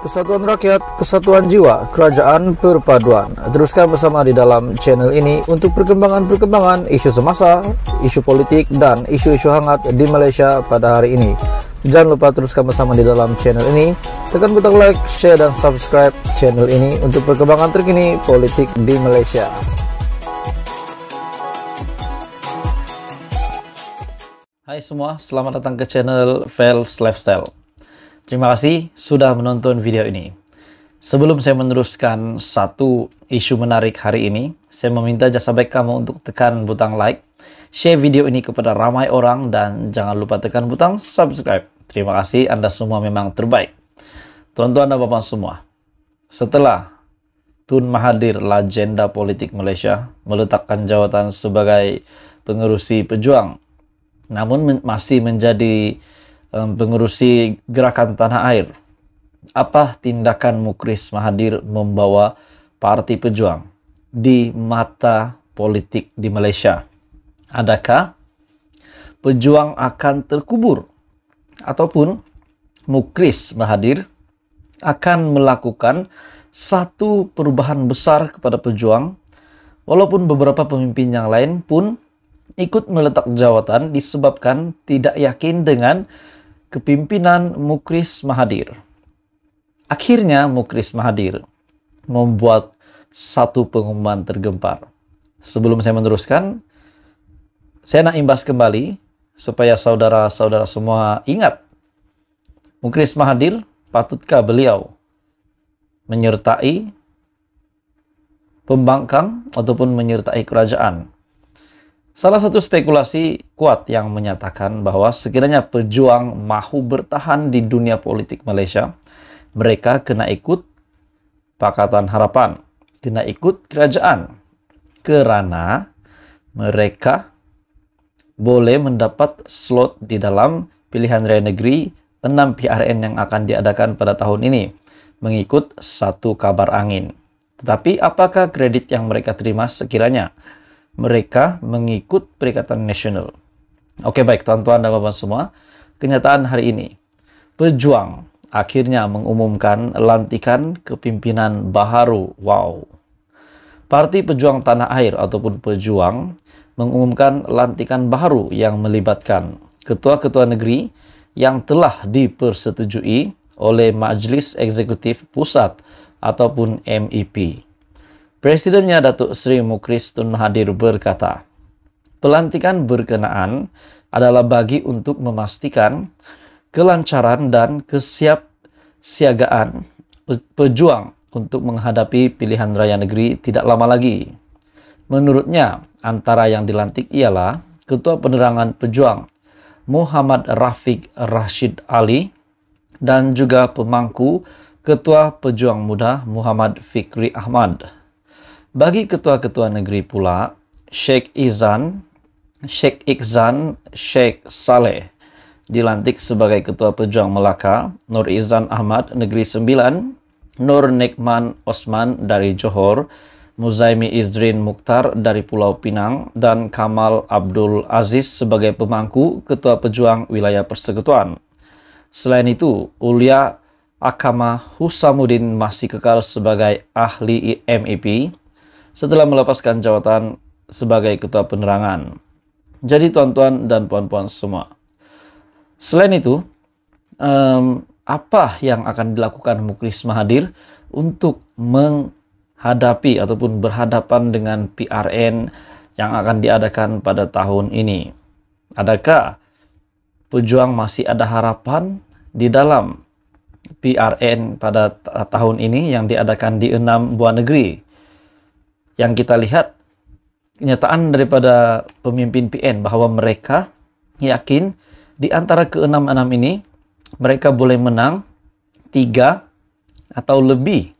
Kesatuan Rakyat, Kesatuan Jiwa, Kerajaan Perpaduan. Teruskan bersama di dalam channel ini untuk perkembangan-perkembangan isu semasa, isu politik, dan isu-isu hangat di Malaysia pada hari ini. Jangan lupa teruskan bersama di dalam channel ini. Tekan butang like, share, dan subscribe channel ini untuk perkembangan terkini politik di Malaysia. Hai semua, selamat datang ke channel Fels Lifestyle. Terima kasih sudah menonton video ini. Sebelum saya meneruskan satu isu menarik hari ini, saya meminta jasa baik kamu untuk tekan butang like, share video ini kepada ramai orang, dan jangan lupa tekan butang subscribe. Terima kasih, Anda semua memang terbaik. Tuan-tuan dan bapak semua, setelah Tun Mahathir, legenda politik Malaysia, meletakkan jawatan sebagai pengerusi pejuang, namun masih menjadi pengurusi gerakan tanah air. Apa tindakan Mukris Mahadir membawa parti pejuang di mata politik di Malaysia? Adakah pejuang akan terkubur ataupun Mukris Mahadir akan melakukan satu perubahan besar kepada pejuang walaupun beberapa pemimpin yang lain pun ikut meletak jawatan disebabkan tidak yakin dengan kepimpinan Mukris Mahadir. Akhirnya Mukris Mahadir membuat satu pengumuman tergempar. Sebelum saya meneruskan, saya nak imbas kembali supaya saudara-saudara semua ingat. Mukris Mahadir patutkah beliau menyertai pembangkang ataupun menyertai kerajaan Salah satu spekulasi kuat yang menyatakan bahwa sekiranya pejuang mahu bertahan di dunia politik Malaysia, mereka kena ikut Pakatan Harapan, kena ikut kerajaan. Kerana mereka boleh mendapat slot di dalam pilihan raya negeri 6 PRN yang akan diadakan pada tahun ini, mengikut satu kabar angin. Tetapi apakah kredit yang mereka terima sekiranya mereka mengikut Perikatan Nasional. Oke baik tuan-tuan dan bapak semua, kenyataan hari ini, pejuang akhirnya mengumumkan lantikan kepimpinan baharu. Wow. Parti Pejuang Tanah Air ataupun Pejuang mengumumkan lantikan baru yang melibatkan ketua-ketua negeri yang telah dipersetujui oleh Majelis Eksekutif Pusat ataupun MEP. Presidennya Datuk Sri Tun Mahathir berkata, pelantikan berkenaan adalah bagi untuk memastikan kelancaran dan kesiapsiagaan pejuang untuk menghadapi pilihan raya negeri tidak lama lagi. Menurutnya, antara yang dilantik ialah Ketua Penerangan Pejuang Muhammad Rafiq Rashid Ali dan juga pemangku Ketua Pejuang Muda Muhammad Fikri Ahmad. Bagi ketua-ketua negeri pula, Sheikh Izan, Sheikh Iqzan, Sheikh Saleh dilantik sebagai Ketua Pejuang Melaka, Nur Izan Ahmad Negeri Sembilan, Nur Nikman Osman dari Johor, Muzaimi Idrin Mukhtar dari Pulau Pinang, dan Kamal Abdul Aziz sebagai pemangku Ketua Pejuang Wilayah Persekutuan. Selain itu, Ulia Akama Husamuddin masih kekal sebagai ahli MEP setelah melepaskan jawatan sebagai ketua penerangan. Jadi tuan-tuan dan puan-puan semua. Selain itu, um, apa yang akan dilakukan Muklis mahadir untuk menghadapi ataupun berhadapan dengan PRN yang akan diadakan pada tahun ini? Adakah pejuang masih ada harapan di dalam PRN pada tahun ini yang diadakan di enam buah negeri? yang kita lihat kenyataan daripada pemimpin PN bahwa mereka yakin di antara keenam-enam ini mereka boleh menang tiga atau lebih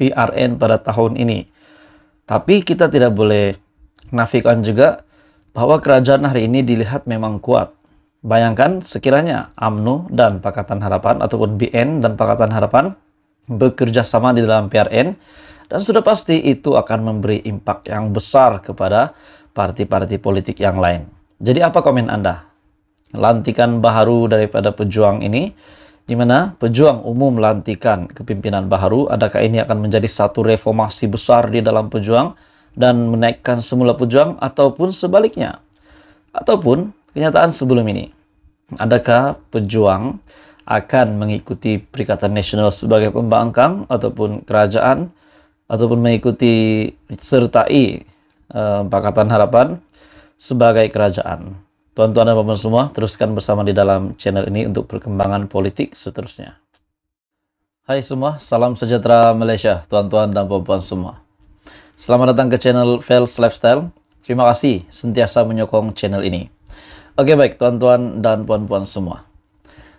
PRN pada tahun ini. Tapi kita tidak boleh nafikan juga bahwa kerajaan hari ini dilihat memang kuat. Bayangkan sekiranya AMNO dan Pakatan Harapan ataupun BN dan Pakatan Harapan bekerja sama di dalam PRN, dan sudah pasti itu akan memberi impact yang besar kepada parti-parti politik yang lain. Jadi apa komen Anda? Lantikan baharu daripada pejuang ini, di mana pejuang umum lantikan kepimpinan baharu, adakah ini akan menjadi satu reformasi besar di dalam pejuang dan menaikkan semula pejuang ataupun sebaliknya? Ataupun kenyataan sebelum ini, adakah pejuang akan mengikuti Perikatan Nasional sebagai pembangkang ataupun kerajaan ataupun mengikuti sertai eh, Pakatan Harapan sebagai kerajaan. Tuan-tuan dan puan-puan semua, teruskan bersama di dalam channel ini untuk perkembangan politik seterusnya. Hai semua, salam sejahtera Malaysia, tuan-tuan dan puan-puan semua. Selamat datang ke channel Fels Lifestyle. Terima kasih sentiasa menyokong channel ini. Oke baik, tuan-tuan dan puan-puan semua.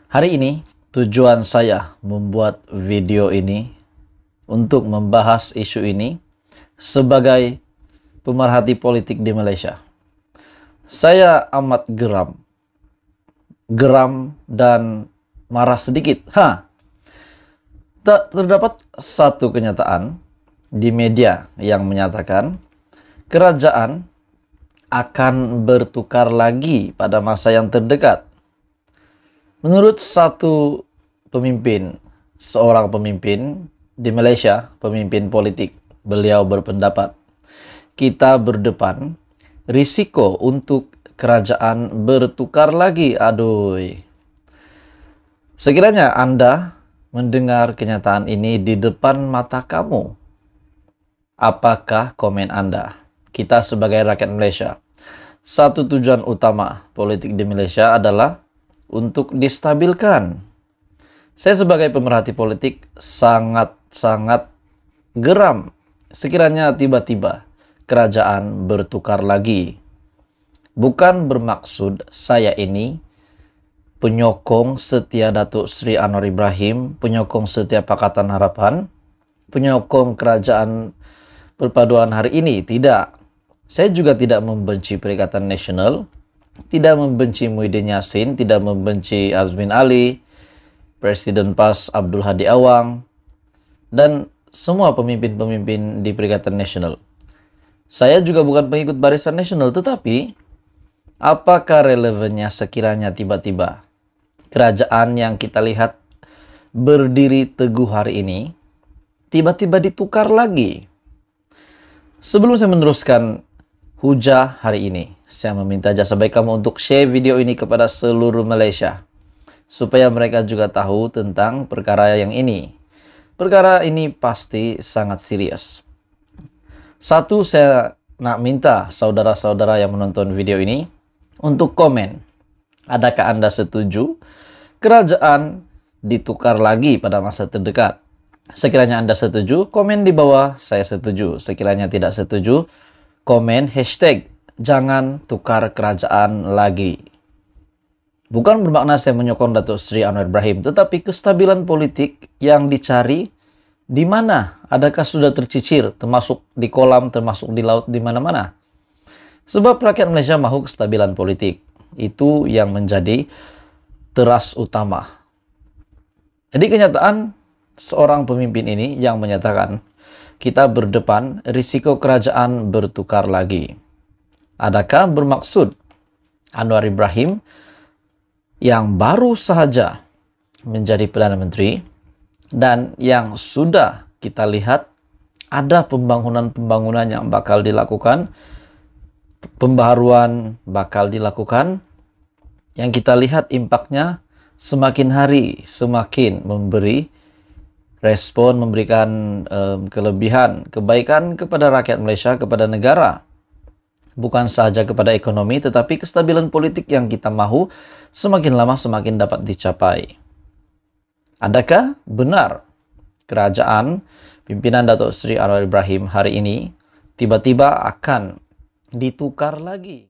Hari ini, tujuan saya membuat video ini untuk membahas isu ini sebagai pemerhati politik di Malaysia. Saya amat geram. Geram dan marah sedikit. Ha. Terdapat satu kenyataan di media yang menyatakan kerajaan akan bertukar lagi pada masa yang terdekat. Menurut satu pemimpin, seorang pemimpin di Malaysia, pemimpin politik, beliau berpendapat, kita berdepan, risiko untuk kerajaan bertukar lagi, aduh. Sekiranya Anda mendengar kenyataan ini di depan mata kamu, apakah komen Anda? Kita sebagai rakyat Malaysia, satu tujuan utama politik di Malaysia adalah untuk distabilkan saya sebagai pemerhati politik sangat-sangat geram sekiranya tiba-tiba kerajaan bertukar lagi. Bukan bermaksud saya ini penyokong setia Datuk Sri Anwar Ibrahim, penyokong setia Pakatan Harapan, penyokong kerajaan perpaduan hari ini. Tidak. Saya juga tidak membenci Perikatan Nasional, tidak membenci Muhyiddin Yassin, tidak membenci Azmin Ali, Presiden PAS Abdul Hadi Awang, dan semua pemimpin-pemimpin di Perikatan Nasional. Saya juga bukan pengikut Barisan Nasional, tetapi apakah relevannya sekiranya tiba-tiba kerajaan yang kita lihat berdiri teguh hari ini tiba-tiba ditukar lagi? Sebelum saya meneruskan hujah hari ini, saya meminta jasa baik kamu untuk share video ini kepada seluruh Malaysia supaya mereka juga tahu tentang perkara yang ini. Perkara ini pasti sangat serius. Satu, saya nak minta saudara-saudara yang menonton video ini untuk komen. Adakah Anda setuju kerajaan ditukar lagi pada masa terdekat? Sekiranya Anda setuju, komen di bawah saya setuju. Sekiranya tidak setuju, komen hashtag jangan tukar kerajaan lagi. Bukan bermakna saya menyokong Datuk Sri Anwar Ibrahim, tetapi kestabilan politik yang dicari di mana? Adakah sudah tercicir, termasuk di kolam, termasuk di laut, di mana-mana? Sebab rakyat Malaysia mahu kestabilan politik. Itu yang menjadi teras utama. Jadi kenyataan seorang pemimpin ini yang menyatakan kita berdepan risiko kerajaan bertukar lagi. Adakah bermaksud Anwar Ibrahim yang baru saja menjadi Perdana Menteri dan yang sudah kita lihat ada pembangunan-pembangunan yang bakal dilakukan, pembaharuan bakal dilakukan, yang kita lihat impaknya semakin hari semakin memberi respon, memberikan um, kelebihan, kebaikan kepada rakyat Malaysia, kepada negara bukan saja kepada ekonomi, tetapi kestabilan politik yang kita mahu semakin lama semakin dapat dicapai. Adakah benar kerajaan pimpinan Datuk Seri Anwar Ibrahim hari ini tiba-tiba akan ditukar lagi?